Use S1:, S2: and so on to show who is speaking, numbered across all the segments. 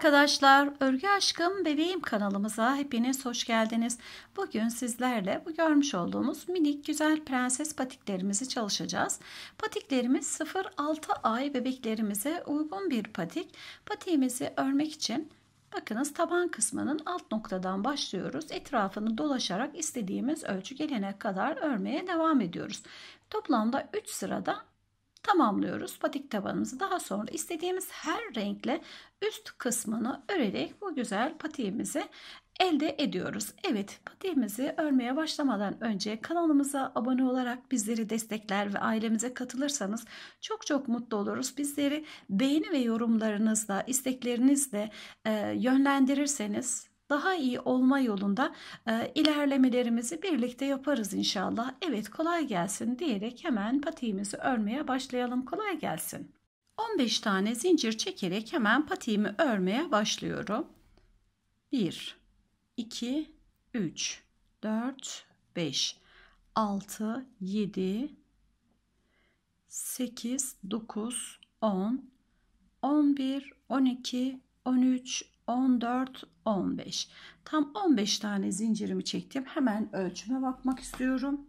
S1: arkadaşlar, Örgü Aşkım Bebeğim kanalımıza hepiniz hoş geldiniz. Bugün sizlerle bu görmüş olduğumuz minik güzel prenses patiklerimizi çalışacağız. Patiklerimiz 0-6 ay bebeklerimize uygun bir patik. Patiğimizi örmek için bakınız taban kısmının alt noktadan başlıyoruz. Etrafını dolaşarak istediğimiz ölçü gelene kadar örmeye devam ediyoruz. Toplamda 3 sırada tamamlıyoruz patik tabanımızı. Daha sonra istediğimiz her renkle üst kısmını örerek bu güzel patiğimizi elde ediyoruz. Evet patiğimizi örmeye başlamadan önce kanalımıza abone olarak bizleri destekler ve ailemize katılırsanız çok çok mutlu oluruz. Bizleri beğeni ve yorumlarınızla isteklerinizle e, yönlendirirseniz daha iyi olma yolunda e, ilerlemelerimizi birlikte yaparız inşallah. Evet kolay gelsin diyerek hemen patiğimizi örmeye başlayalım. Kolay gelsin. 15 tane zincir çekerek hemen patiğimi örmeye başlıyorum. 1 2 3 4 5 6 7 8 9 10 11 12 13 14, 15. Tam 15 tane zincirimi çektim. Hemen ölçüme bakmak istiyorum.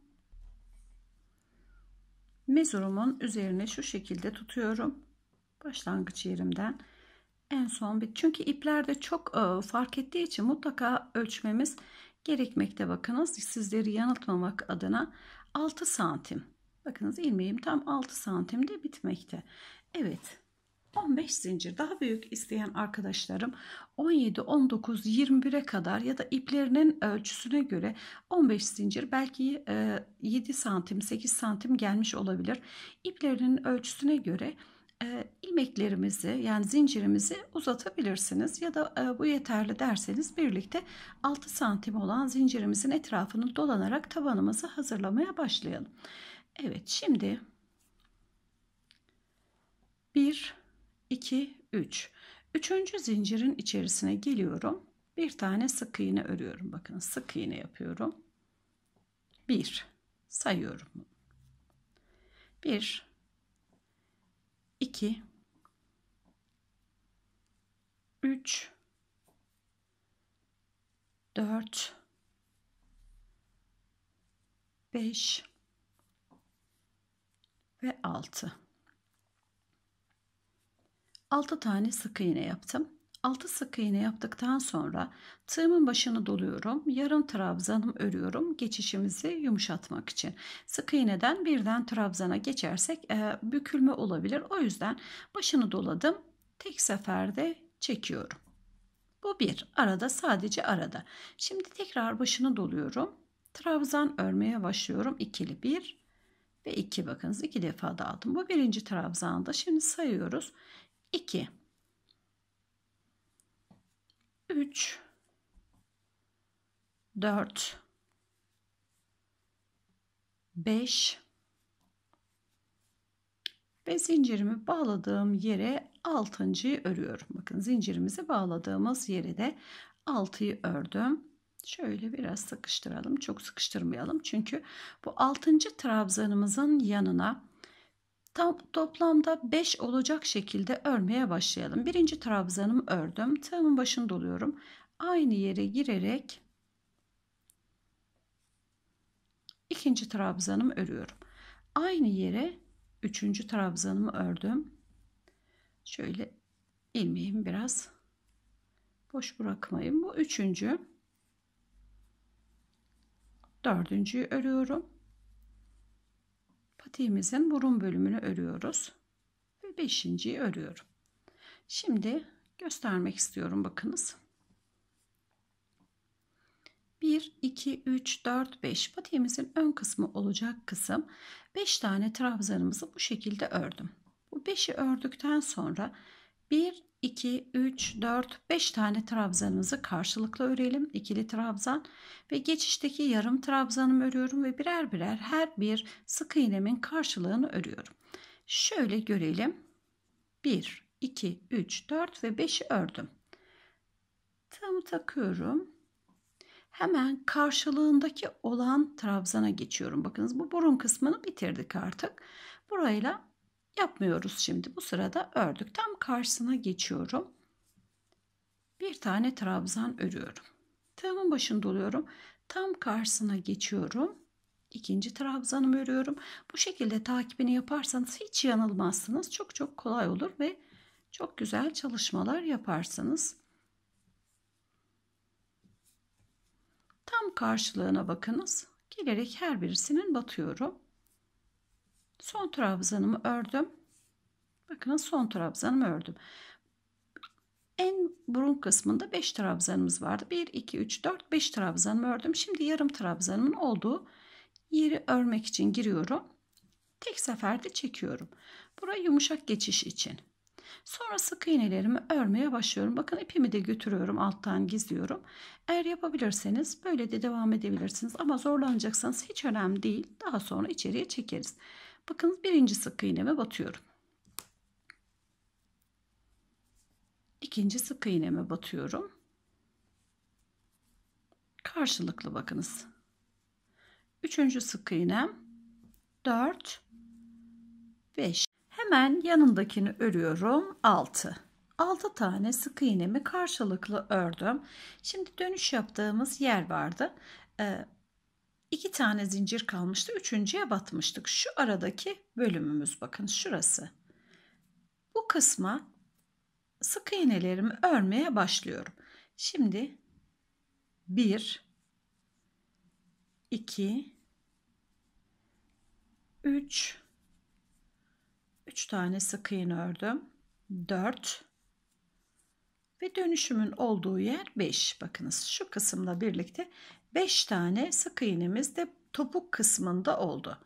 S1: Mezurumun üzerine şu şekilde tutuyorum. Başlangıç yerimden en son bir. Çünkü iplerde çok e, fark ettiği için mutlaka ölçmemiz gerekmekte. Bakınız sizleri yanıltmamak adına 6 santim. Bakınız ilmeğim tam 6 santimde bitmekte. Evet 15 zincir daha büyük isteyen arkadaşlarım 17 19 21'e kadar ya da iplerinin ölçüsüne göre 15 zincir belki 7 e, santim 8 santim gelmiş olabilir iplerinin ölçüsüne göre e, ilmeklerimizi yani zincirimizi uzatabilirsiniz ya da e, bu yeterli derseniz birlikte 6 santim olan zincirimizin etrafını dolanarak tabanımızı hazırlamaya başlayalım. Evet şimdi 1 2, 3. Üçüncü zincirin içerisine geliyorum. Bir tane sık iğne örüyorum. Bakın sık iğne yapıyorum. 1 sayıyorum. 1 2 3 4 5 ve 6 6 tane sık iğne yaptım. 6 sık iğne yaptıktan sonra tığımın başını doluyorum. Yarım trabzanım örüyorum. Geçişimizi yumuşatmak için. Sık iğneden birden trabzana geçersek e, bükülme olabilir. O yüzden başını doladım. Tek seferde çekiyorum. Bu bir. Arada sadece arada. Şimdi tekrar başını doluyorum. Trabzan örmeye başlıyorum. İkili bir ve iki bakınız iki defa da aldım. Bu birinci trabzanda. Şimdi sayıyoruz. 2 3 4 5 ve zincirimi bağladığım yere 6. örüyorum. Bakın zincirimizi bağladığımız yere de 6'yı ördüm. Şöyle biraz sıkıştıralım. Çok sıkıştırmayalım. Çünkü bu 6. trabzanımızın yanına Tam, toplamda 5 olacak şekilde örmeye başlayalım. Birinci trabzanımı ördüm. Tığımın başını doluyorum. Aynı yere girerek ikinci trabzanımı örüyorum. Aynı yere üçüncü trabzanımı ördüm. Şöyle ilmeğimi biraz boş bırakmayayım. Bu üçüncü. Dördüncüyü örüyorum patiğimizin burun bölümünü örüyoruz. Ve beşinciyi örüyorum. Şimdi göstermek istiyorum bakınız. 1, 2, 3, 4, 5 patiğimizin ön kısmı olacak kısım 5 tane trabzanımızı bu şekilde ördüm. Bu 5'i ördükten sonra 1, 2, 3, 4, 5 tane trabzanımızı karşılıklı örelim. İkili trabzan ve geçişteki yarım trabzanımı örüyorum ve birer birer her bir sık iğnemin karşılığını örüyorum. Şöyle görelim. 1, 2, 3, 4 ve 5'i ördüm. Tığımı takıyorum. Hemen karşılığındaki olan trabzana geçiyorum. Bakınız bu burun kısmını bitirdik artık. Burayla yapmıyoruz şimdi. Bu sırada ördük. Tam karşısına geçiyorum. Bir tane trabzan örüyorum. Tığımın başını doluyorum. Tam karşısına geçiyorum. İkinci trabzanımı örüyorum. Bu şekilde takibini yaparsanız hiç yanılmazsınız. Çok çok kolay olur ve çok güzel çalışmalar yaparsınız. Tam karşılığına bakınız. Gelerek her birisinin batıyorum. Son trabzanımı ördüm. Bakın son trabzanımı ördüm. En burun kısmında 5 trabzanımız vardı. 1, 2, 3, 4, 5 trabzanımı ördüm. Şimdi yarım trabzanımın olduğu yeri örmek için giriyorum. Tek seferde çekiyorum. Bura yumuşak geçiş için. Sonra sık iğnelerimi örmeye başlıyorum. Bakın ipimi de götürüyorum alttan gizliyorum. Eğer yapabilirseniz böyle de devam edebilirsiniz. Ama zorlanacaksanız hiç önemli değil. Daha sonra içeriye çekeriz. Bakınız birinci sık iğneme batıyorum. İkinci sık iğneme batıyorum. Karşılıklı bakınız. Üçüncü sık iğnem dört, beş. hemen yanındakini örüyorum altı. Altı tane sık iğnemi karşılıklı ördüm şimdi dönüş yaptığımız yer vardı ee, iki tane zincir kalmıştı. Üçüncüye batmıştık. Şu aradaki bölümümüz bakın şurası. Bu kısma sık iğnelerimi örmeye başlıyorum. Şimdi 1 2 3 3 tane sık iğne ördüm. 4 ve dönüşümün olduğu yer 5. Bakınız şu kısımla birlikte 5 tane sık iğnemiz de topuk kısmında oldu.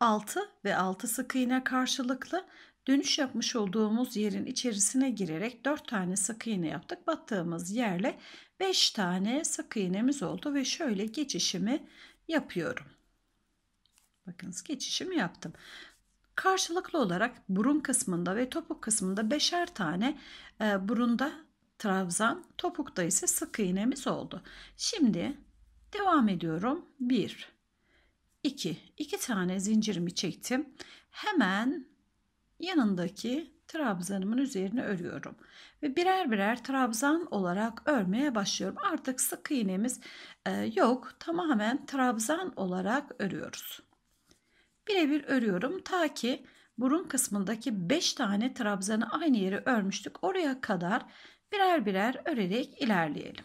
S1: 6 ve 6 sık iğne karşılıklı dönüş yapmış olduğumuz yerin içerisine girerek 4 tane sık iğne yaptık. Battığımız yerle 5 tane sık iğnemiz oldu ve şöyle geçişimi yapıyorum. Bakınız geçişimi yaptım. Karşılıklı olarak burun kısmında ve topuk kısmında beşer tane e, burunda trabzan, topukta ise sık iğnemiz oldu. Şimdi devam ediyorum. 1 2 2 tane zincirimi çektim. Hemen yanındaki trabzanımın üzerine örüyorum ve birer birer trabzan olarak örmeye başlıyorum. Artık sık iğnemiz e, yok. Tamamen trabzan olarak örüyoruz. Birebir örüyorum ta ki burun kısmındaki 5 tane trabzanı aynı yere örmüştük. Oraya kadar birer birer örerek ilerleyelim.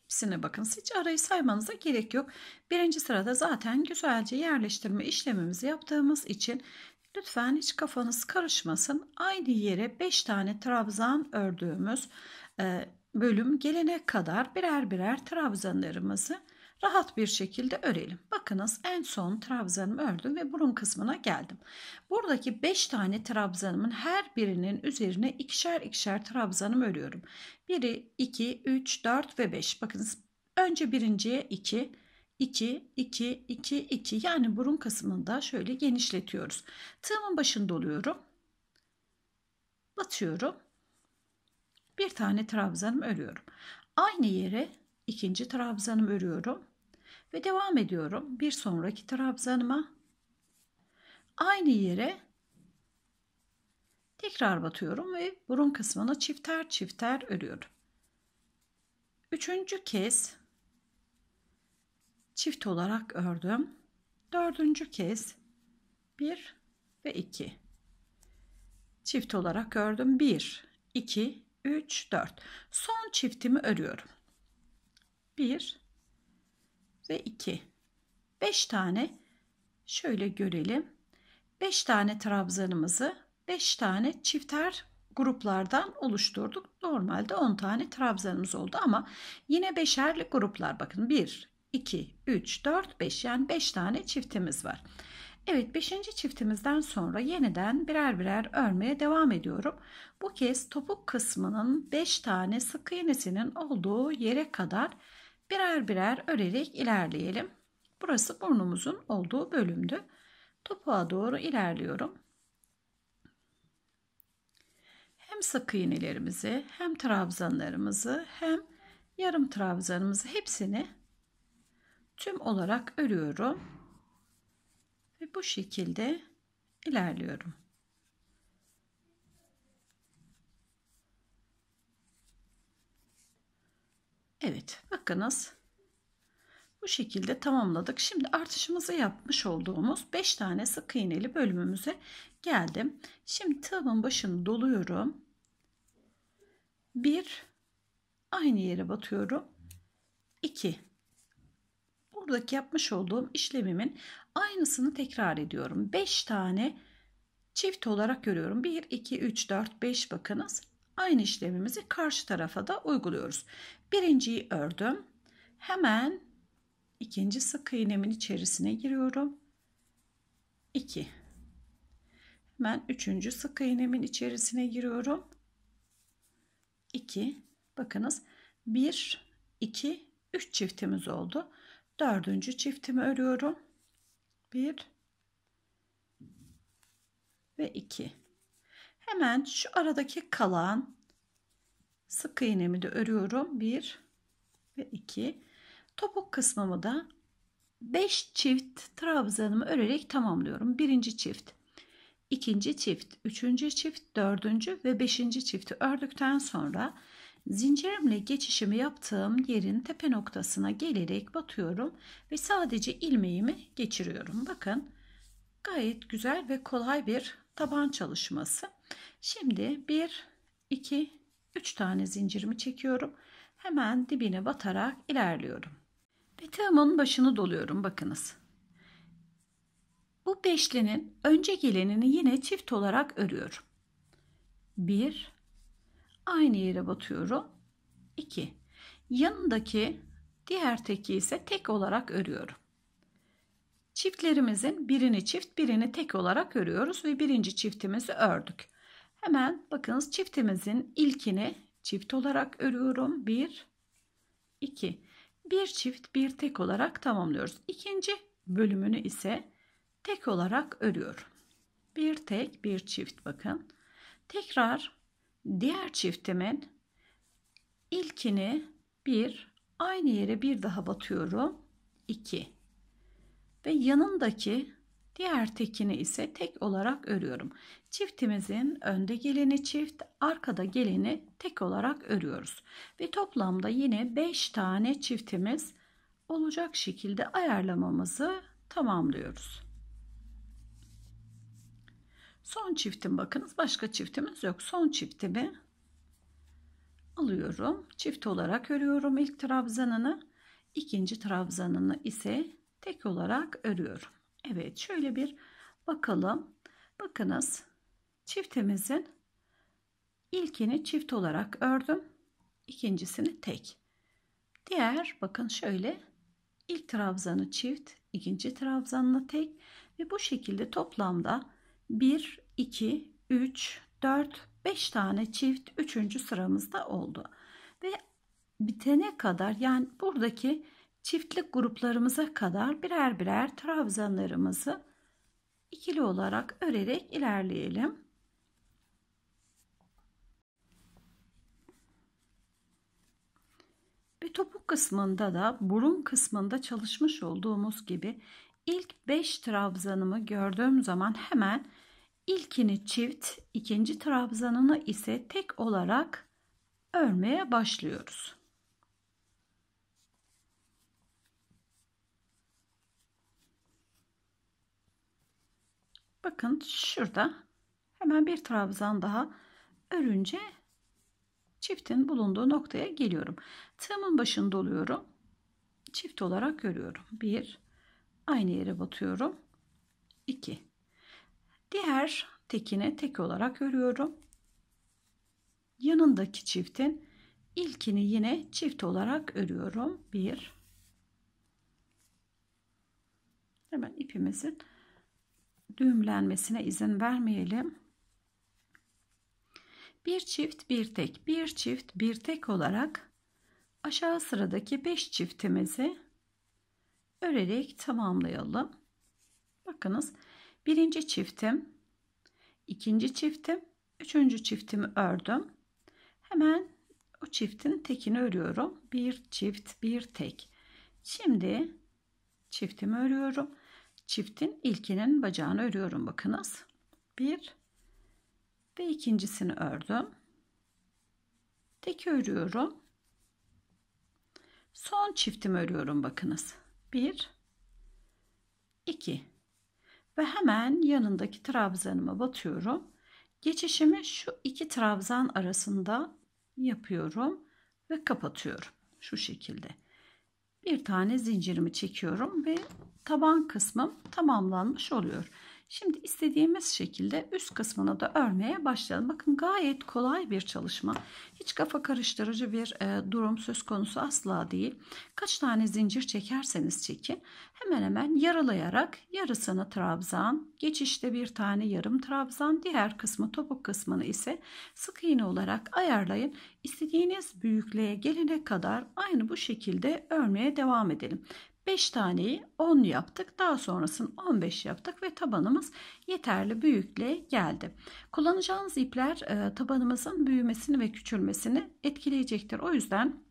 S1: Hepsine bakın. Hiç arayı saymanıza gerek yok. Birinci sırada zaten güzelce yerleştirme işlemimizi yaptığımız için lütfen hiç kafanız karışmasın. Aynı yere 5 tane trabzan ördüğümüz e, bölüm gelene kadar birer birer trabzanlarımızı rahat bir şekilde örelim. Bakınız en son trabzanımı ördüm ve burun kısmına geldim. Buradaki 5 tane trabzanımın her birinin üzerine ikişer ikişer trabzanımı örüyorum. 1, 2, 3, 4 ve 5. Bakınız önce birinciye 2, 2, 2, 2, 2 yani burun kısmında şöyle genişletiyoruz. Tığımın başını doluyorum. Batıyorum. Bir tane trabzanımı örüyorum. Aynı yere ikinci trabzanımı örüyorum. Ve devam ediyorum bir sonraki trabzanıma. Aynı yere tekrar batıyorum ve burun kısmına çifter çifter örüyorum. Üçüncü kez çift olarak ördüm. Dördüncü kez 1 ve 2. Çift olarak ördüm. 1, 2, 3, 4. Son çiftimi örüyorum. 1, ve 2. 5 tane şöyle görelim. 5 tane trabzanımızı 5 tane çifter gruplardan oluşturduk. Normalde 10 tane trabzanımız oldu ama yine beşerli gruplar bakın 1, 2, 3, 4, 5 yani 5 tane çiftimiz var. Evet 5. çiftimizden sonra yeniden birer birer örmeye devam ediyorum. Bu kez topuk kısmının 5 tane sık iğnesinin olduğu yere kadar Birer birer örerek ilerleyelim. Burası burnumuzun olduğu bölümdü. Topuğa doğru ilerliyorum. Hem sık iğnelerimizi hem trabzanlarımızı hem yarım trabzanımızı hepsini tüm olarak örüyorum. Ve bu şekilde ilerliyorum. Evet bakınız bu şekilde tamamladık. Şimdi artışımızı yapmış olduğumuz 5 tane sık iğneli bölümümüze geldim. Şimdi tığımın başını doluyorum. Bir aynı yere batıyorum. 2 buradaki yapmış olduğum işlemimin aynısını tekrar ediyorum. 5 tane çift olarak görüyorum. 1 2 3 4 5 bakınız. Aynı işlemimizi karşı tarafa da uyguluyoruz. Birinciyi ördüm. Hemen ikinci sık iğnemin içerisine giriyorum. 2. Hemen üçüncü sık iğnemin içerisine giriyorum. 2. Bakınız 1, 2, 3 çiftimiz oldu. Dördüncü çiftimi örüyorum. 1 ve 2. Hemen şu aradaki kalan sık iğnemi de örüyorum. 1 ve 2. Topuk kısmımı da 5 çift trabzanımı örerek tamamlıyorum. Birinci çift, ikinci çift, üçüncü çift, dördüncü ve beşinci çifti ördükten sonra zincirimle geçişimi yaptığım yerin tepe noktasına gelerek batıyorum ve sadece ilmeğimi geçiriyorum. Bakın gayet güzel ve kolay bir taban çalışması. Şimdi 1, 2, 3 tane zincirimi çekiyorum. Hemen dibine batarak ilerliyorum. Ve tığımın başını doluyorum bakınız. Bu beşlinin önce gelenini yine çift olarak örüyorum. 1 aynı yere batıyorum. 2 yanındaki diğer teki ise tek olarak örüyorum. Çiftlerimizin birini çift birini tek olarak örüyoruz ve birinci çiftimizi ördük. Hemen bakınız çiftimizin ilkini çift olarak örüyorum. 1, 2. Bir çift bir tek olarak tamamlıyoruz. İkinci bölümünü ise tek olarak örüyorum. Bir tek bir çift bakın. Tekrar diğer çiftimin ilkini bir aynı yere bir daha batıyorum. 2 ve yanındaki Diğer tekini ise tek olarak örüyorum. Çiftimizin önde geleni çift, arkada geleni tek olarak örüyoruz. Ve toplamda yine 5 tane çiftimiz olacak şekilde ayarlamamızı tamamlıyoruz. Son çiftim bakınız başka çiftimiz yok. Son çiftimi alıyorum. Çift olarak örüyorum ilk trabzanını. ikinci trabzanını ise tek olarak örüyorum. Evet şöyle bir bakalım. Bakınız çiftimizin ilkini çift olarak ördüm. ikincisini tek. Diğer bakın şöyle ilk trabzanı çift, ikinci trabzanla tek ve bu şekilde toplamda 1, 2, 3, 4, 5 tane çift 3. sıramızda oldu. Ve bitene kadar yani buradaki çiftlik gruplarımıza kadar birer birer trabzanlarımızı ikili olarak örerek ilerleyelim. Ve topuk kısmında da burun kısmında çalışmış olduğumuz gibi ilk 5 trabzanımı gördüğüm zaman hemen ilkini çift, ikinci trabzanını ise tek olarak örmeye başlıyoruz. Bakın şurada hemen bir trabzan daha örünce çiftin bulunduğu noktaya geliyorum. Tığımın başında oluyorum. Çift olarak görüyorum. Bir, aynı yere batıyorum. 2. Diğer tekine tek olarak örüyorum. Yanındaki çiftin ilkini yine çift olarak örüyorum. 1. Hemen ipimizin düğümlenmesine izin vermeyelim. Bir çift bir tek, bir çift bir tek olarak aşağı sıradaki 5 çiftimizi örerek tamamlayalım. Bakınız birinci çiftim, ikinci çiftim, üçüncü çiftimi ördüm. Hemen o çiftin tekini örüyorum. Bir çift bir tek. Şimdi çiftimi örüyorum çiftin ilkinin bacağını örüyorum bakınız. Bir ve ikincisini ördüm. Tek örüyorum. Son çiftimi örüyorum bakınız. Bir, iki ve hemen yanındaki trabzanıma batıyorum. Geçişimi şu iki trabzan arasında yapıyorum ve kapatıyorum. Şu şekilde bir tane zincirimi çekiyorum ve taban kısmım tamamlanmış oluyor. Şimdi istediğimiz şekilde üst kısmını da örmeye başlayalım. Bakın gayet kolay bir çalışma. Hiç kafa karıştırıcı bir e, durum söz konusu asla değil. Kaç tane zincir çekerseniz çekin. Hemen hemen yarılayarak yarısını trabzan, geçişte bir tane yarım trabzan, diğer kısmı topuk kısmını ise sık iğne olarak ayarlayın. İstediğiniz büyüklüğe gelene kadar aynı bu şekilde örmeye devam edelim. 5 taneyi 10 yaptık. Daha sonrasını 15 yaptık ve tabanımız yeterli büyüklüğe geldi. Kullanacağınız ipler e, tabanımızın büyümesini ve küçülmesini etkileyecektir. O yüzden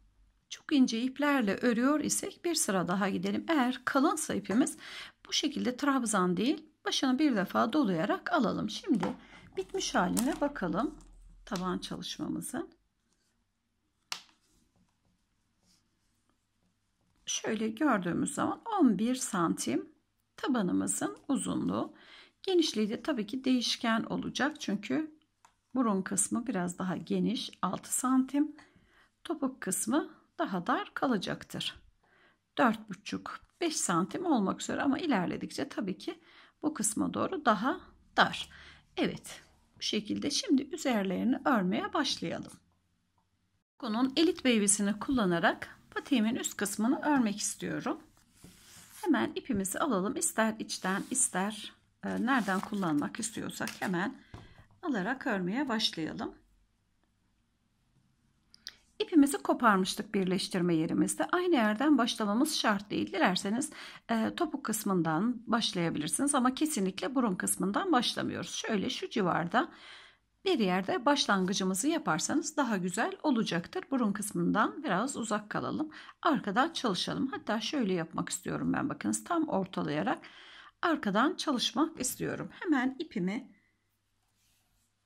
S1: çok ince iplerle örüyor isek bir sıra daha gidelim. Eğer kalınsa ipimiz bu şekilde trabzan değil başını bir defa dolayarak alalım. Şimdi bitmiş haline bakalım taban çalışmamızın. şöyle gördüğümüz zaman 11 santim tabanımızın uzunluğu. Genişliği de tabii ki değişken olacak. Çünkü burun kısmı biraz daha geniş 6 santim. Topuk kısmı daha dar kalacaktır. 4,5-5 santim olmak üzere ama ilerledikçe tabii ki bu kısma doğru daha dar. Evet bu şekilde şimdi üzerlerini örmeye başlayalım. Konun elit baby'sini kullanarak Patiğimin üst kısmını örmek istiyorum. Hemen ipimizi alalım. İster içten ister e, nereden kullanmak istiyorsak hemen alarak örmeye başlayalım. İpimizi koparmıştık birleştirme yerimizde. Aynı yerden başlamamız şart değil. Dilerseniz e, topuk kısmından başlayabilirsiniz ama kesinlikle burun kısmından başlamıyoruz. Şöyle şu civarda bir yerde başlangıcımızı yaparsanız daha güzel olacaktır. Burun kısmından biraz uzak kalalım. Arkadan çalışalım. Hatta şöyle yapmak istiyorum ben bakınız tam ortalayarak arkadan çalışmak istiyorum. Hemen ipimi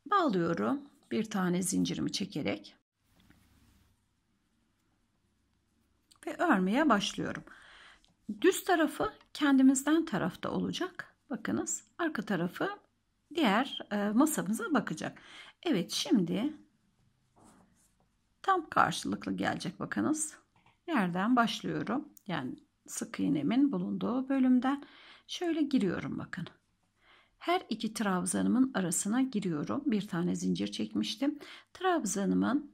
S1: bağlıyorum. Bir tane zincirimi çekerek ve örmeye başlıyorum. Düz tarafı kendimizden tarafta olacak. Bakınız arka tarafı diğer e, masamıza bakacak. Evet şimdi tam karşılıklı gelecek bakınız. Yerden başlıyorum. Yani sık iğnemin bulunduğu bölümden şöyle giriyorum bakın. Her iki trabzanımın arasına giriyorum. Bir tane zincir çekmiştim. Trabzanımın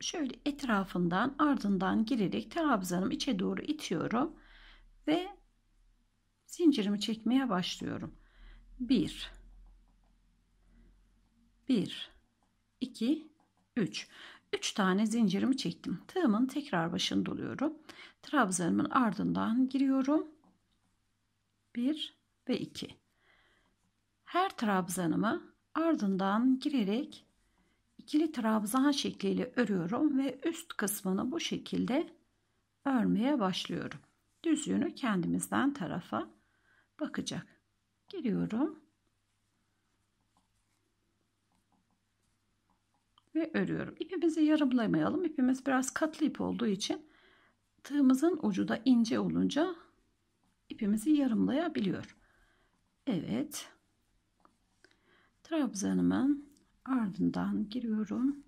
S1: şöyle etrafından ardından girerek trabzanım içe doğru itiyorum ve zincirimi çekmeye başlıyorum. 1 1 2 3 3 tane zincirimi çektim. Tığımın tekrar başını doluyorum. Trabzanımın ardından giriyorum. 1 ve 2. Her trabzanımı ardından girerek ikili trabzan şekliyle örüyorum ve üst kısmını bu şekilde örmeye başlıyorum. Düz yönü kendimizden tarafa bakacak giriyorum. Ve örüyorum. İpimizi yarımlamayalım. İpimiz biraz katlı ip olduğu için tığımızın ucu da ince olunca ipimizi yarımlayabiliyor. Evet. Trabzanımın ardından giriyorum.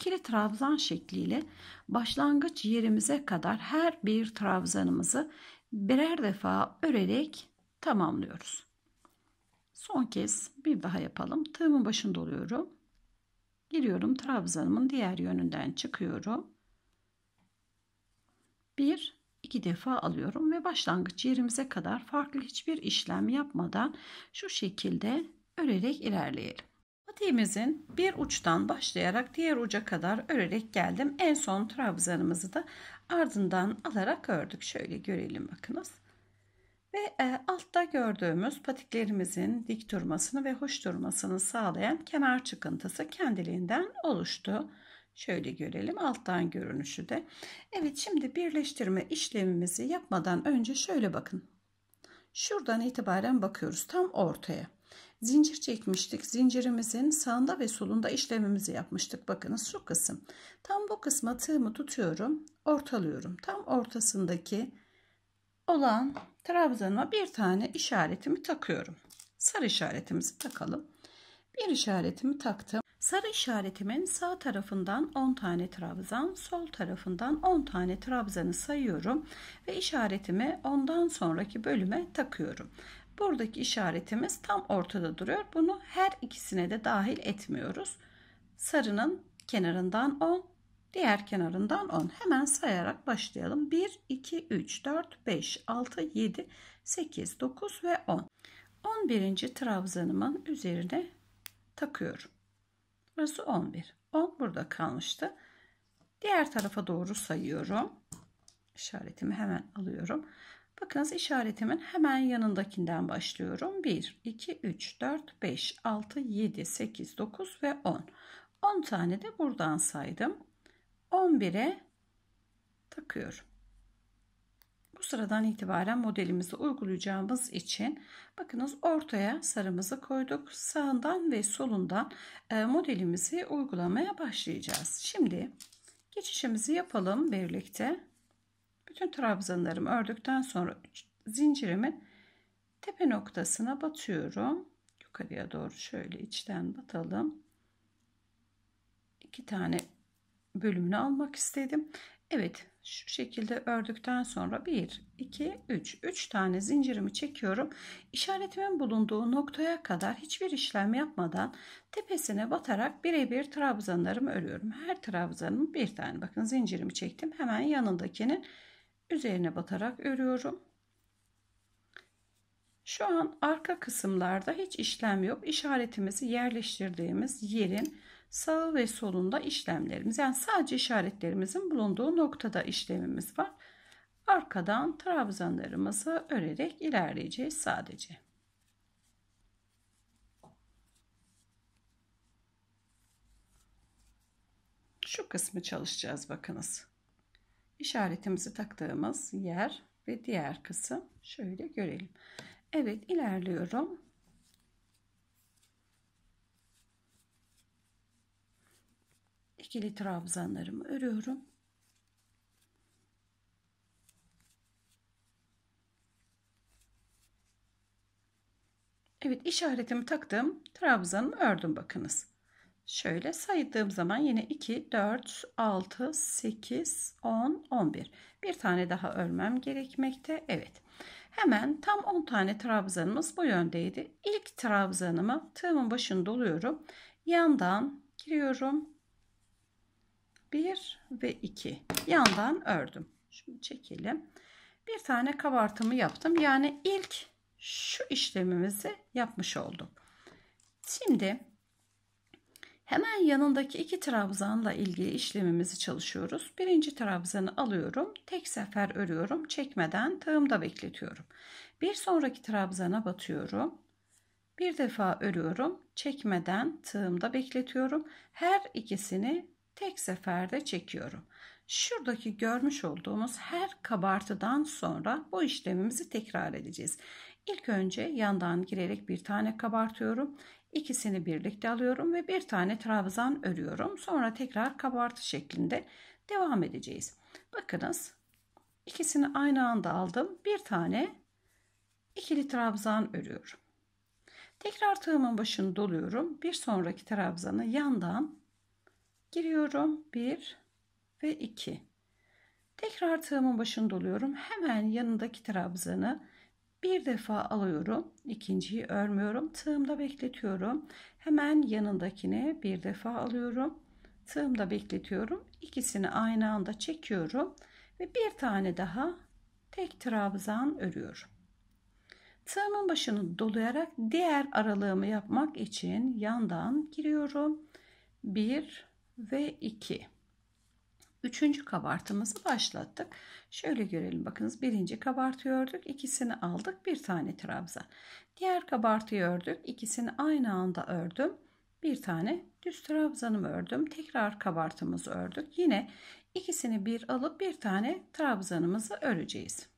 S1: ikili trabzan şekliyle başlangıç yerimize kadar her bir trabzanımızı birer defa örerek tamamlıyoruz. Son kez bir daha yapalım. Tığımın başında oluyorum. Giriyorum trabzanımın diğer yönünden çıkıyorum. Bir, iki defa alıyorum ve başlangıç yerimize kadar farklı hiçbir işlem yapmadan şu şekilde örerek ilerleyelim. Lastiğimizin bir uçtan başlayarak diğer uca kadar örerek geldim. En son trabzanımızı da ardından alarak ördük. Şöyle görelim bakınız. Ve e, altta gördüğümüz patiklerimizin dik durmasını ve hoş durmasını sağlayan kenar çıkıntısı kendiliğinden oluştu. Şöyle görelim alttan görünüşü de. Evet şimdi birleştirme işlemimizi yapmadan önce şöyle bakın. Şuradan itibaren bakıyoruz tam ortaya zincir çekmiştik. Zincirimizin sağında ve solunda işlemimizi yapmıştık. Bakınız şu kısım. Tam bu kısma tığımı tutuyorum. Ortalıyorum. Tam ortasındaki olan trabzanıma bir tane işaretimi takıyorum. Sarı işaretimizi takalım. Bir işaretimi taktım. Sarı işaretimin sağ tarafından 10 tane trabzan, sol tarafından 10 tane trabzanı sayıyorum ve işaretimi ondan sonraki bölüme takıyorum. Buradaki işaretimiz tam ortada duruyor. Bunu her ikisine de dahil etmiyoruz. Sarının kenarından 10, diğer kenarından 10. Hemen sayarak başlayalım. 1, 2, 3, 4, 5, 6, 7, 8, 9 ve 10. 11. trabzanımın üzerine takıyorum. Burası 11. 10 burada kalmıştı. Diğer tarafa doğru sayıyorum. İşaretimi hemen alıyorum. Bakınız işaretimin hemen yanındakinden başlıyorum. 1, 2, 3, 4, 5, 6, 7, 8, 9 ve 10. 10 tane de buradan saydım. 11'e takıyorum. Bu sıradan itibaren modelimizi uygulayacağımız için bakınız ortaya sarımızı koyduk. Sağından ve solundan e, modelimizi uygulamaya başlayacağız. Şimdi geçişimizi yapalım birlikte. Bütün trabzanlarımı ördükten sonra zincirimin tepe noktasına batıyorum. Yukarıya doğru şöyle içten batalım. İki tane bölümünü almak istedim. Evet şu şekilde ördükten sonra 1, 2, 3, 3 tane zincirimi çekiyorum. İşaretimin bulunduğu noktaya kadar hiçbir işlem yapmadan tepesine batarak birebir trabzanlarımı örüyorum. Her trabzanımı bir tane bakın zincirimi çektim. Hemen yanındakinin üzerine batarak örüyorum. Şu an arka kısımlarda hiç işlem yok. İşaretimizi yerleştirdiğimiz yerin sağı ve solunda işlemlerimiz yani sadece işaretlerimizin bulunduğu noktada işlemimiz var. Arkadan trabzanlarımızı örerek ilerleyeceğiz sadece. Şu kısmı çalışacağız bakınız işaretimizi taktığımız yer ve diğer kısım şöyle görelim. Evet ilerliyorum. İkili trabzanlarımı örüyorum. Evet işaretimi taktım. Trabzanımı ördüm bakınız. Şöyle saydığım zaman yine 2, 4, 6, 8, 10, 11. Bir tane daha örmem gerekmekte. Evet. Hemen tam 10 tane trabzanımız bu yöndeydi. İlk trabzanımı tığımın başını doluyorum. Yandan giriyorum. 1 ve 2. Yandan ördüm. Şimdi çekelim. Bir tane kabartımı yaptım. Yani ilk şu işlemimizi yapmış olduk. Şimdi Hemen yanındaki iki trabzanla ilgili işlemimizi çalışıyoruz. Birinci trabzanı alıyorum. Tek sefer örüyorum. Çekmeden tığımda bekletiyorum. Bir sonraki trabzana batıyorum. Bir defa örüyorum. Çekmeden tığımda bekletiyorum. Her ikisini tek seferde çekiyorum. Şuradaki görmüş olduğumuz her kabartıdan sonra bu işlemimizi tekrar edeceğiz. İlk önce yandan girerek bir tane kabartıyorum. İkisini birlikte alıyorum ve bir tane trabzan örüyorum. Sonra tekrar kabartı şeklinde devam edeceğiz. Bakınız ikisini aynı anda aldım. Bir tane ikili trabzan örüyorum. Tekrar tığımın başını doluyorum. Bir sonraki trabzanı yandan giriyorum. 1 ve 2. Tekrar tığımın başını doluyorum. Hemen yanındaki trabzanı bir defa alıyorum. ikinciyi örmüyorum. Tığımda bekletiyorum. Hemen yanındakine bir defa alıyorum. Tığımda bekletiyorum. İkisini aynı anda çekiyorum. Ve bir tane daha tek trabzan örüyorum. Tığımın başını dolayarak diğer aralığımı yapmak için yandan giriyorum. 1 ve 2. Üçüncü kabartımızı başlattık. Şöyle görelim bakınız birinci kabartıyı ördük ikisini aldık bir tane trabza. Diğer kabartıyı ördük ikisini aynı anda ördüm. Bir tane düz trabzanımı ördüm. Tekrar kabartımızı ördük. Yine ikisini bir alıp bir tane trabzanımızı öreceğiz.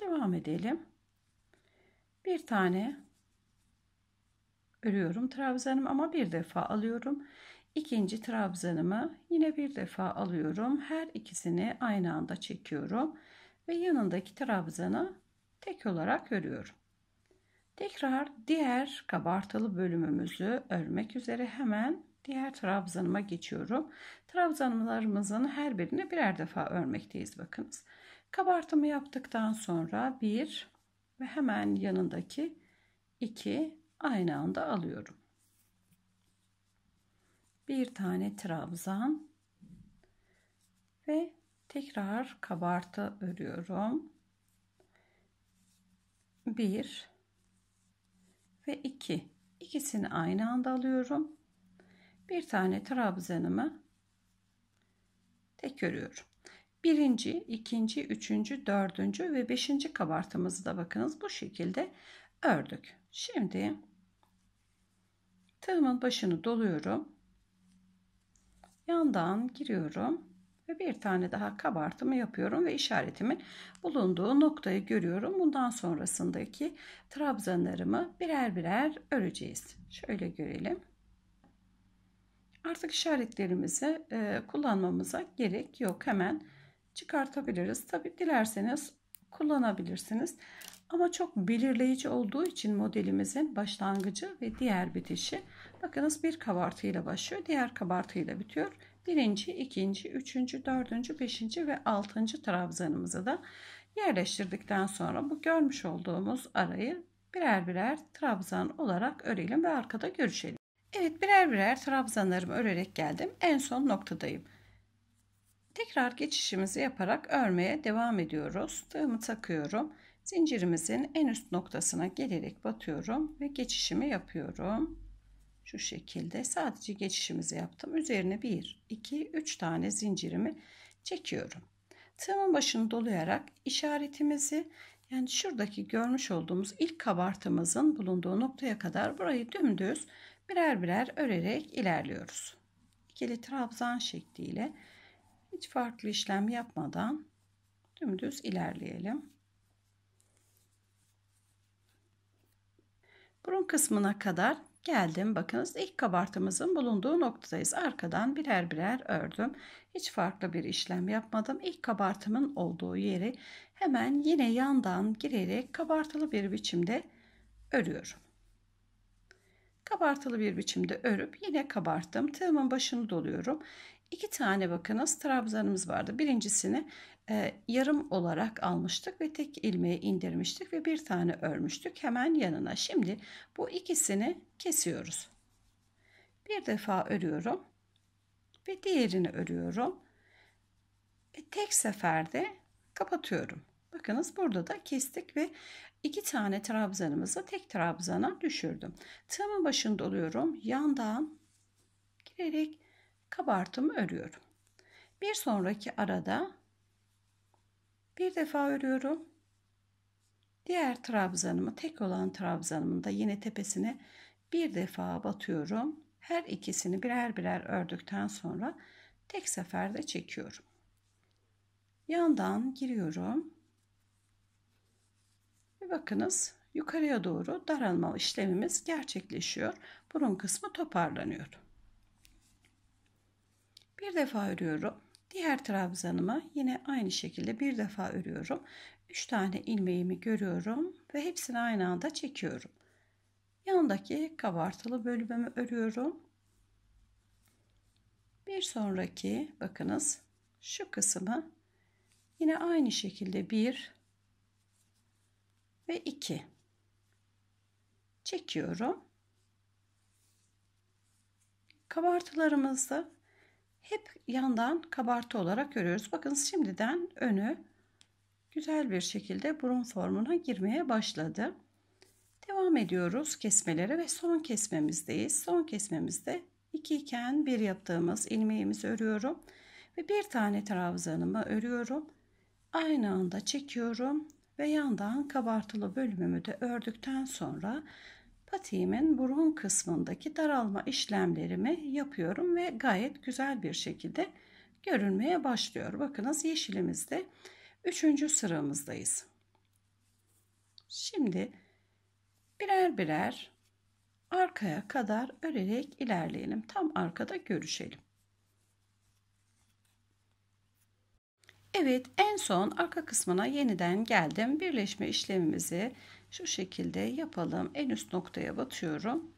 S1: Devam edelim. Bir tane örüyorum trabzanım ama bir defa alıyorum. İkinci trabzanımı yine bir defa alıyorum. Her ikisini aynı anda çekiyorum ve yanındaki trabzanı tek olarak örüyorum. Tekrar diğer kabartılı bölümümüzü örmek üzere hemen diğer trabzanıma geçiyorum. Trabzanlarımızın her birini birer defa örmekteyiz bakınız. Kabartımı yaptıktan sonra bir ve hemen yanındaki iki aynı anda alıyorum bir tane trabzan ve tekrar kabartı örüyorum. 1 ve 2 iki. ikisini aynı anda alıyorum. Bir tane trabzanımı tek örüyorum. Birinci, ikinci, üçüncü, dördüncü ve beşinci kabartımızı da bakınız bu şekilde ördük. Şimdi tığımın başını doluyorum yandan giriyorum ve bir tane daha kabartımı yapıyorum ve işaretimin bulunduğu noktayı görüyorum. Bundan sonrasındaki trabzanlarımı birer birer öreceğiz. Şöyle görelim. Artık işaretlerimizi e, kullanmamıza gerek yok. Hemen çıkartabiliriz. Tabi dilerseniz kullanabilirsiniz. Ama çok belirleyici olduğu için modelimizin başlangıcı ve diğer bitişi bakınız bir kabartıyla başlıyor, diğer kabartıyla bitiyor. Birinci, ikinci, üçüncü, dördüncü, beşinci ve altıncı trabzanımızı da yerleştirdikten sonra bu görmüş olduğumuz arayı birer birer trabzan olarak örelim ve arkada görüşelim. Evet birer birer trabzanlarımı örerek geldim. En son noktadayım. Tekrar geçişimizi yaparak örmeye devam ediyoruz. Tığımı takıyorum. Zincirimizin en üst noktasına gelerek batıyorum ve geçişimi yapıyorum. Şu şekilde sadece geçişimizi yaptım. Üzerine 1, 2, 3 tane zincirimi çekiyorum. Tığımın başını dolayarak işaretimizi yani şuradaki görmüş olduğumuz ilk kabartımızın bulunduğu noktaya kadar burayı dümdüz birer birer örerek ilerliyoruz. İkili trabzan şekliyle hiç farklı işlem yapmadan dümdüz ilerleyelim. Burun kısmına kadar geldim. Bakınız ilk kabartımızın bulunduğu noktadayız. Arkadan birer birer ördüm. Hiç farklı bir işlem yapmadım. İlk kabartımın olduğu yeri hemen yine yandan girerek kabartılı bir biçimde örüyorum. Kabartılı bir biçimde örüp yine kabarttım. Tığımın başını doluyorum. İki tane bakınız trabzanımız vardı. Birincisini e, yarım olarak almıştık ve tek ilmeği indirmiştik ve bir tane örmüştük hemen yanına. Şimdi bu ikisini kesiyoruz. Bir defa örüyorum ve diğerini örüyorum. Ve tek seferde kapatıyorum. Bakınız burada da kestik ve iki tane trabzanımızı tek trabzana düşürdüm. Tığımın başında oluyorum. Yandan girerek kabartımı örüyorum. Bir sonraki arada bir defa örüyorum. Diğer trabzanımı tek olan trabzanımın da yine tepesine bir defa batıyorum. Her ikisini birer birer ördükten sonra tek seferde çekiyorum. Yandan giriyorum. Ve bakınız yukarıya doğru daralma işlemimiz gerçekleşiyor. Burun kısmı toparlanıyor. Bir defa örüyorum. Diğer trabzanıma yine aynı şekilde bir defa örüyorum. 3 tane ilmeğimi görüyorum ve hepsini aynı anda çekiyorum. Yandaki kabartılı bölümümü örüyorum. Bir sonraki bakınız şu kısmı yine aynı şekilde 1 ve 2 çekiyorum. Kabartılarımızı hep yandan kabartı olarak örüyoruz. Bakın şimdiden önü güzel bir şekilde burun formuna girmeye başladı. Devam ediyoruz kesmelere ve son kesmemizdeyiz. Son kesmemizde iki iken bir yaptığımız ilmeğimizi örüyorum ve bir tane trabzanımı örüyorum. Aynı anda çekiyorum ve yandan kabartılı bölümümü de ördükten sonra patiğimin burun kısmındaki daralma işlemlerimi yapıyorum ve gayet güzel bir şekilde görünmeye başlıyor. Bakınız yeşilimizde 3. sıramızdayız. Şimdi birer birer arkaya kadar örerek ilerleyelim. Tam arkada görüşelim. Evet en son arka kısmına yeniden geldim. Birleşme işlemimizi şu şekilde yapalım. En üst noktaya batıyorum.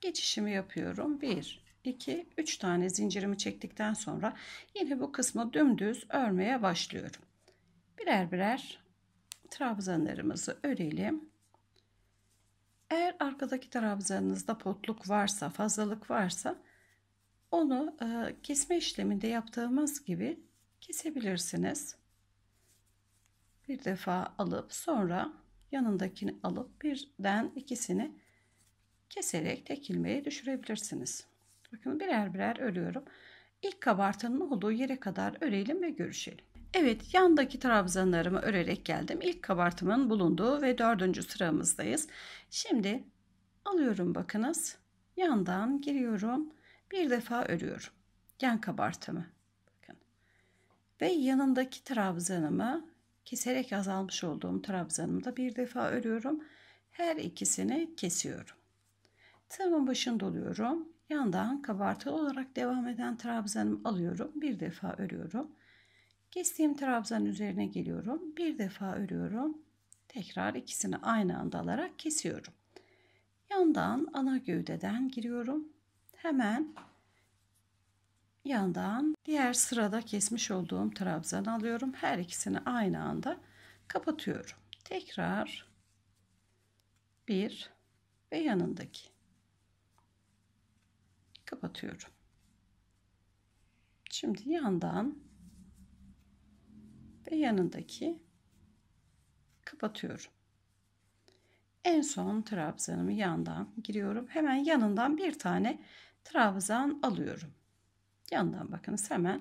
S1: Geçişimi yapıyorum. 1 2 3 tane zincirimi çektikten sonra yine bu kısmı dümdüz örmeye başlıyorum. Birer birer trabzanlarımızı örelim. Eğer arkadaki trabzanınızda potluk varsa, fazlalık varsa onu e, kesme işleminde yaptığımız gibi kesebilirsiniz. Bir defa alıp sonra yanındakini alıp birden ikisini keserek tek ilmeği düşürebilirsiniz. Bakın birer birer örüyorum. İlk kabartının olduğu yere kadar örelim ve görüşelim. Evet yandaki trabzanlarımı örerek geldim. İlk kabartımın bulunduğu ve dördüncü sıramızdayız. Şimdi alıyorum bakınız. Yandan giriyorum. Bir defa örüyorum. Yan kabartımı. Bakın. Ve yanındaki trabzanımı keserek azalmış olduğum trabzanımı da bir defa örüyorum. Her ikisini kesiyorum. Tığımın başını doluyorum. Yandan kabartılı olarak devam eden trabzanımı alıyorum. Bir defa örüyorum. Kestiğim trabzan üzerine geliyorum. Bir defa örüyorum. Tekrar ikisini aynı anda alarak kesiyorum. Yandan ana gövdeden giriyorum. Hemen yandan diğer sırada kesmiş olduğum trabzan alıyorum. Her ikisini aynı anda kapatıyorum. Tekrar bir ve yanındaki kapatıyorum. Şimdi yandan ve yanındaki kapatıyorum. En son trabzanımı yandan giriyorum. Hemen yanından bir tane trabzan alıyorum. Yandan bakınız hemen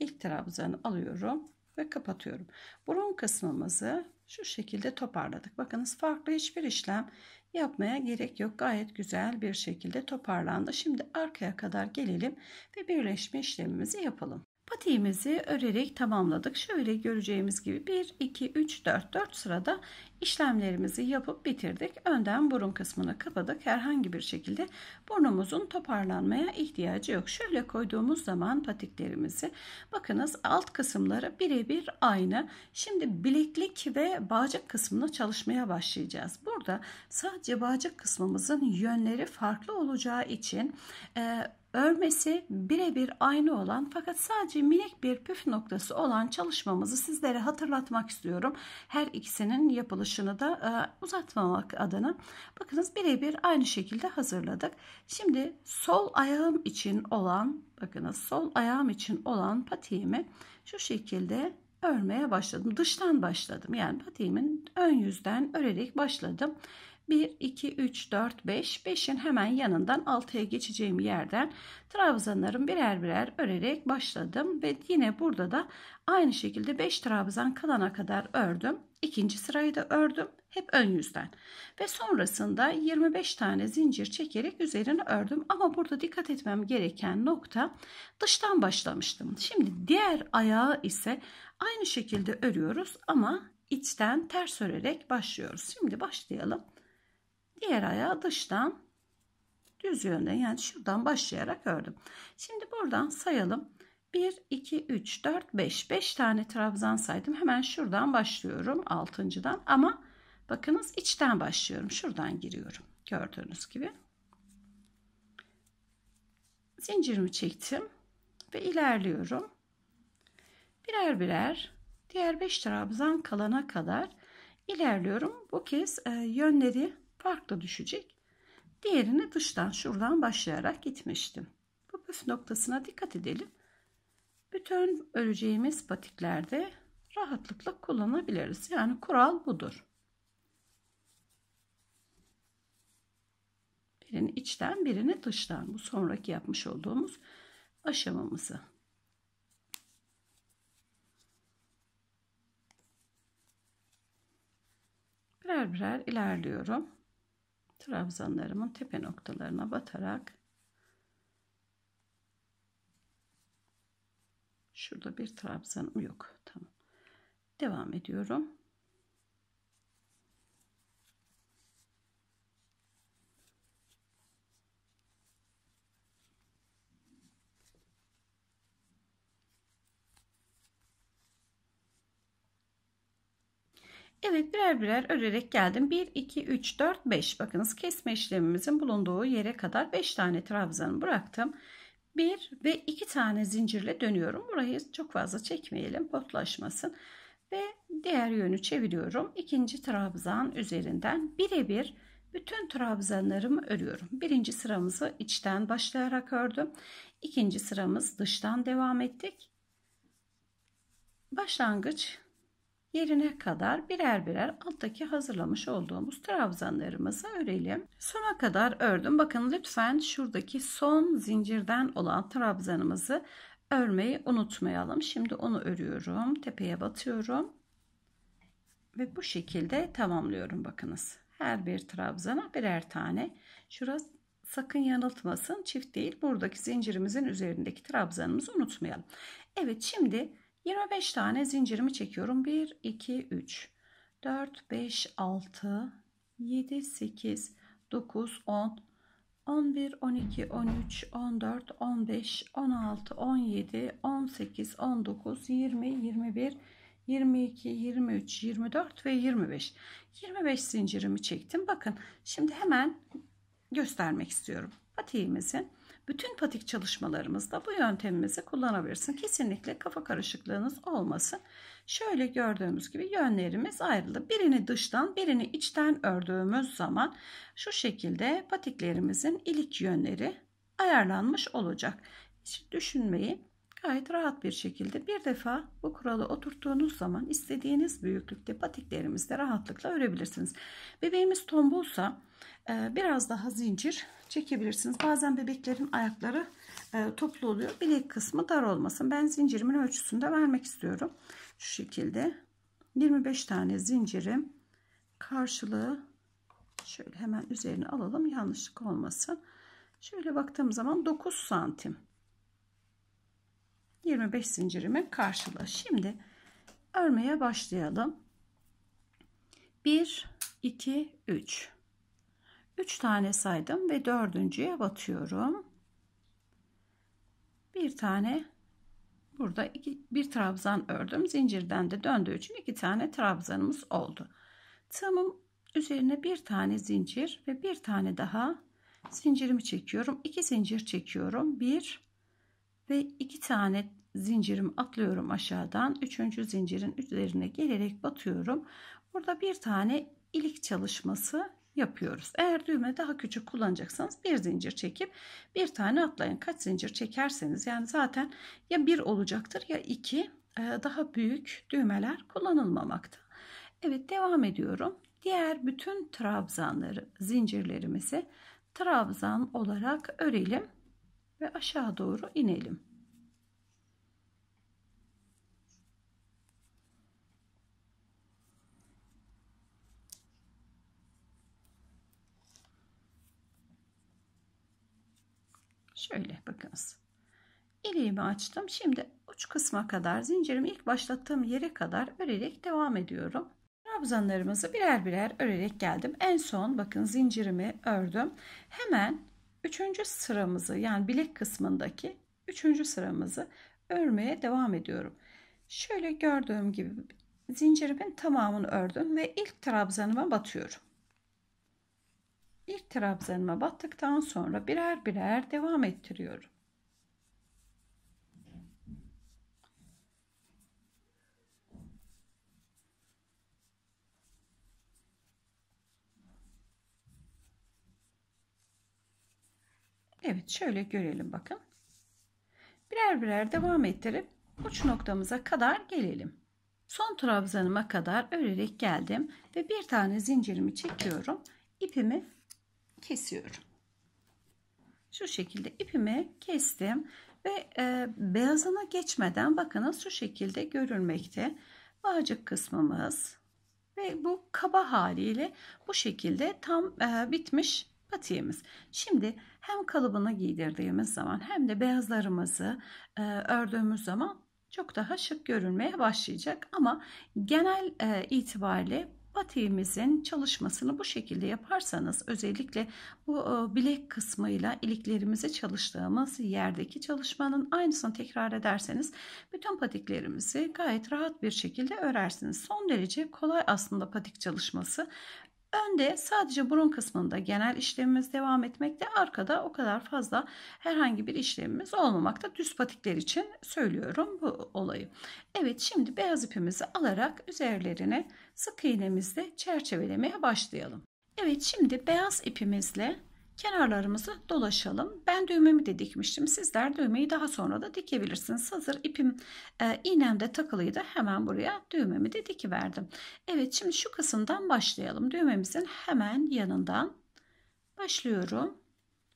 S1: ilk trabzanı alıyorum ve kapatıyorum. Burun kısmımızı şu şekilde toparladık. Bakınız farklı hiçbir işlem yapmaya gerek yok. Gayet güzel bir şekilde toparlandı. Şimdi arkaya kadar gelelim ve birleşme işlemimizi yapalım. Patiğimizi örerek tamamladık. Şöyle göreceğimiz gibi 1, 2, 3, 4, 4 sırada işlemlerimizi yapıp bitirdik. Önden burun kısmını kapadık. Herhangi bir şekilde burnumuzun toparlanmaya ihtiyacı yok. Şöyle koyduğumuz zaman patiklerimizi bakınız alt kısımları birebir aynı. Şimdi bileklik ve bağcık kısmını çalışmaya başlayacağız. Burada sadece bağcık kısmımızın yönleri farklı olacağı için e, örmesi birebir aynı olan fakat sadece minik bir püf noktası olan çalışmamızı sizlere hatırlatmak istiyorum. Her ikisinin yapılışını da e, uzatmamak adına bakınız birebir aynı şekilde hazırladık. Şimdi sol ayağım için olan bakınız sol ayağım için olan patiğimi şu şekilde örmeye başladım. Dıştan başladım. Yani patiğimin ön yüzden örerek başladım. 1, 2, 3, 4, 5. 5'in hemen yanından 6'ya geçeceğim yerden trabzanlarım birer birer örerek başladım. Ve yine burada da aynı şekilde 5 trabzan kalana kadar ördüm. ikinci sırayı da ördüm. Hep ön yüzden. Ve sonrasında 25 tane zincir çekerek üzerine ördüm. Ama burada dikkat etmem gereken nokta dıştan başlamıştım. Şimdi diğer ayağı ise aynı şekilde örüyoruz ama içten ters örerek başlıyoruz. Şimdi başlayalım. Diğer ayağı dıştan düz yönden yani şuradan başlayarak ördüm. Şimdi buradan sayalım. 1, 2, 3, 4, 5. 5 tane trabzan saydım. Hemen şuradan başlıyorum. Altıncıdan ama bakınız içten başlıyorum. Şuradan giriyorum. Gördüğünüz gibi. Zincirimi çektim ve ilerliyorum. Birer birer diğer 5 trabzan kalana kadar ilerliyorum. Bu kez e, yönleri Fark da düşecek. Diğerini dıştan şuradan başlayarak gitmiştim. Bu püf noktasına dikkat edelim. Bütün öreceğimiz patiklerde rahatlıkla kullanabiliriz. Yani kural budur. Birini içten birini dıştan. Bu sonraki yapmış olduğumuz aşamamızı. Birer birer ilerliyorum trabzanlarımın tepe noktalarına batarak şurada bir trabzanım yok. Tamam. Devam ediyorum. Evet birer birer örerek geldim. 1, 2, 3, 4, 5. Bakınız kesme işlemimizin bulunduğu yere kadar 5 tane trabzanı bıraktım. 1 ve 2 tane zincirle dönüyorum. Burayı çok fazla çekmeyelim potlaşmasın. Ve diğer yönü çeviriyorum. İkinci trabzan üzerinden birebir bütün trabzanlarımı örüyorum. Birinci sıramızı içten başlayarak ördüm. İkinci sıramız dıştan devam ettik. Başlangıç yerine kadar birer birer alttaki hazırlamış olduğumuz trabzanlarımızı örelim. Sona kadar ördüm. Bakın lütfen şuradaki son zincirden olan trabzanımızı örmeyi unutmayalım. Şimdi onu örüyorum. Tepeye batıyorum. Ve bu şekilde tamamlıyorum bakınız. Her bir trabzana birer tane. Şurası sakın yanıltmasın. Çift değil. Buradaki zincirimizin üzerindeki trabzanımızı unutmayalım. Evet şimdi 25 tane zincirimi çekiyorum. 1, 2, 3, 4, 5, 6, 7, 8, 9, 10, 11, 12, 13, 14, 15, 16, 17, 18, 19, 20, 21, 22, 23, 24 ve 25. 25 zincirimi çektim. Bakın şimdi hemen göstermek istiyorum. Patiğimizin bütün patik çalışmalarımızda bu yöntemimizi kullanabilirsin. Kesinlikle kafa karışıklığınız olmasın. Şöyle gördüğümüz gibi yönlerimiz ayrıldı. Birini dıştan birini içten ördüğümüz zaman şu şekilde patiklerimizin ilik yönleri ayarlanmış olacak. Hiç düşünmeyi gayet rahat bir şekilde bir defa bu kuralı oturttuğunuz zaman istediğiniz büyüklükte patiklerimizde rahatlıkla örebilirsiniz. Bebeğimiz tombulsa e, biraz daha zincir çekebilirsiniz. Bazen bebeklerin ayakları e, toplu oluyor. Bilek kısmı dar olmasın. Ben zincirimin ölçüsünü de vermek istiyorum. Şu şekilde 25 tane zincirim karşılığı şöyle hemen üzerine alalım yanlışlık olmasın. Şöyle baktığım zaman 9 santim. 25 zincirimi karşıla. Şimdi örmeye başlayalım. 1 2 3 3 tane saydım ve dördüncüye batıyorum. Bir tane burada iki, bir trabzan ördüm. Zincirden de döndüğü için iki tane trabzanımız oldu. Tığımın üzerine bir tane zincir ve bir tane daha zincirimi çekiyorum. İki zincir çekiyorum. Bir ve iki tane zincirimi atlıyorum aşağıdan. Üçüncü zincirin üzerine gelerek batıyorum. Burada bir tane ilik çalışması yapıyoruz. Eğer düğme daha küçük kullanacaksanız bir zincir çekip bir tane atlayın. Kaç zincir çekerseniz yani zaten ya bir olacaktır ya iki e, daha büyük düğmeler kullanılmamakta. Evet devam ediyorum. Diğer bütün trabzanları zincirlerimizi trabzan olarak örelim ve aşağı doğru inelim. Şöyle bakınız. İliğimi açtım. Şimdi uç kısma kadar zincirimi ilk başlattığım yere kadar örerek devam ediyorum. Trabzanlarımızı birer birer örerek geldim. En son bakın zincirimi ördüm. Hemen üçüncü sıramızı yani bilek kısmındaki üçüncü sıramızı örmeye devam ediyorum. Şöyle gördüğüm gibi zincirimin tamamını ördüm ve ilk trabzanıma batıyorum. İlk trabzanıma battıktan sonra birer birer devam ettiriyorum. Evet şöyle görelim bakın. Birer birer devam ettirip uç noktamıza kadar gelelim. Son trabzanıma kadar örerek geldim ve bir tane zincirimi çekiyorum. İpimi kesiyorum. Şu şekilde ipimi kestim ve e, beyazına geçmeden bakınız şu şekilde görülmekte. Bağcık kısmımız ve bu kaba haliyle bu şekilde tam e, bitmiş patiyemiz. Şimdi hem kalıbına giydirdiğimiz zaman hem de beyazlarımızı e, ördüğümüz zaman çok daha şık görünmeye başlayacak ama genel e, itibariyle patiğimizin çalışmasını bu şekilde yaparsanız özellikle bu e, bilek kısmıyla iliklerimizi çalıştığımız yerdeki çalışmanın aynısını tekrar ederseniz bütün patiklerimizi gayet rahat bir şekilde örersiniz. Son derece kolay aslında patik çalışması. Önde sadece burun kısmında genel işlemimiz devam etmekte. Arkada o kadar fazla herhangi bir işlemimiz olmamakta. Düz patikler için söylüyorum bu olayı. Evet şimdi beyaz ipimizi alarak üzerlerine sık iğnemizle çerçevelemeye başlayalım. Evet şimdi beyaz ipimizle kenarlarımızı dolaşalım. Ben düğmemi de dikmiştim. Sizler düğmeyi daha sonra da dikebilirsiniz. Hazır ipim e, iğnem takılıydı. Hemen buraya düğmemi de dikiverdim. Evet şimdi şu kısımdan başlayalım. Düğmemizin hemen yanından başlıyorum.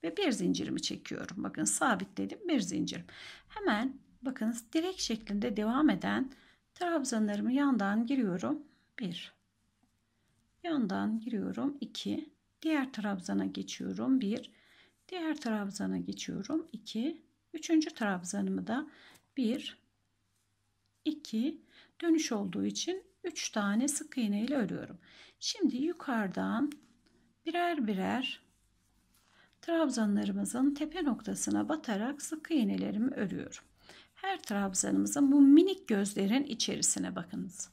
S1: Ve bir zincirimi çekiyorum. Bakın sabitledim bir zincirim. Hemen bakınız direk şeklinde devam eden trabzanlarımı yandan giriyorum. 1 Yandan giriyorum 2 Diğer trabzana geçiyorum. 1. Diğer trabzana geçiyorum. 2. Üçüncü trabzanımı da 1, 2 dönüş olduğu için 3 tane sık iğne ile örüyorum. Şimdi yukarıdan birer birer trabzanlarımızın tepe noktasına batarak sık iğnelerimi örüyorum. Her trabzanımızın bu minik gözlerin içerisine bakınız.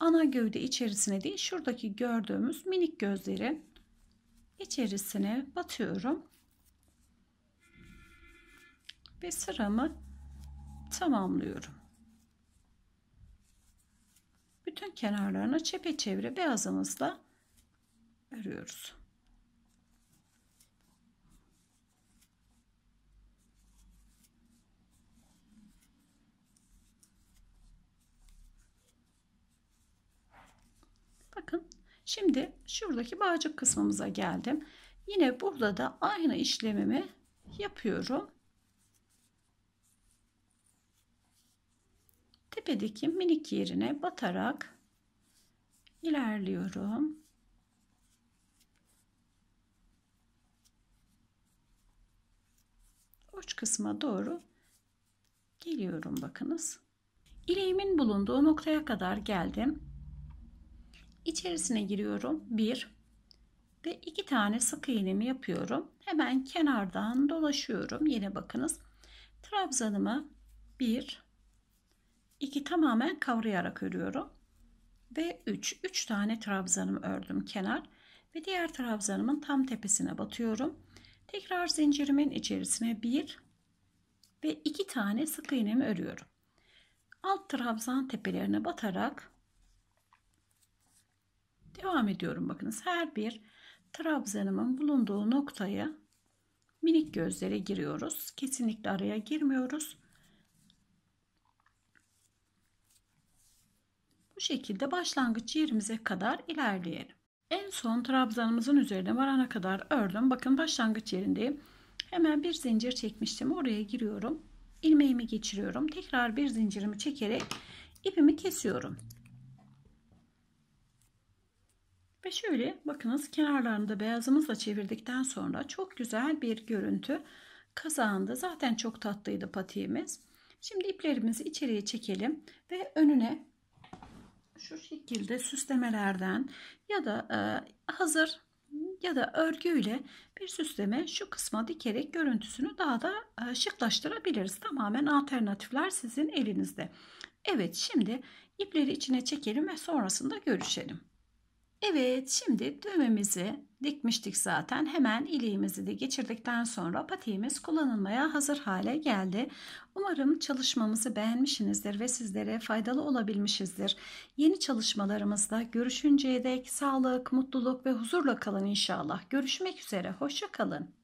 S1: Ana gövde içerisine değil şuradaki gördüğümüz minik gözlerin içerisine batıyorum. Ve sıramı tamamlıyorum. Bütün kenarlarına çepeçevre beyazımızla örüyoruz. Şimdi şuradaki bağcık kısmımıza geldim. Yine burada da aynı işlemimi yapıyorum. Tepedeki minik yerine batarak ilerliyorum. Uç kısma doğru geliyorum bakınız. İleğimin bulunduğu noktaya kadar geldim. İçerisine giriyorum. bir ve iki tane sık iğnemi yapıyorum. Hemen kenardan dolaşıyorum. Yine bakınız. Trabzanımı bir iki tamamen kavrayarak örüyorum. Ve 3 3 tane trabzanım ördüm kenar ve diğer trabzanımın tam tepesine batıyorum. Tekrar zincirimin içerisine bir ve iki tane sık iğnemi örüyorum. Alt trabzan tepelerine batarak Devam ediyorum bakınız. Her bir trabzanımın bulunduğu noktaya minik gözlere giriyoruz. Kesinlikle araya girmiyoruz. Bu şekilde başlangıç yerimize kadar ilerleyelim. En son trabzanımızın üzerine varana kadar ördüm. Bakın başlangıç yerindeyim. Hemen bir zincir çekmiştim. Oraya giriyorum. Ilmeğimi geçiriyorum. Tekrar bir zincirimi çekerek ipimi kesiyorum. Ve şöyle bakınız kenarlarını da beyazımızla çevirdikten sonra çok güzel bir görüntü kazandı. zaten çok tatlıydı patiğimiz. Şimdi iplerimizi içeriye çekelim ve önüne şu şekilde süslemelerden ya da e, hazır ya da örgüyle bir süsleme şu kısma dikerek görüntüsünü daha da e, şıklaştırabiliriz. Tamamen alternatifler sizin elinizde. Evet şimdi ipleri içine çekelim ve sonrasında görüşelim. Evet şimdi düğmemizi dikmiştik zaten. Hemen iliğimizi de geçirdikten sonra patiğimiz kullanılmaya hazır hale geldi. Umarım çalışmamızı beğenmişsinizdir ve sizlere faydalı olabilmişizdir. Yeni çalışmalarımızda görüşünceye dek sağlık, mutluluk ve huzurla kalın inşallah. Görüşmek üzere, hoşça kalın.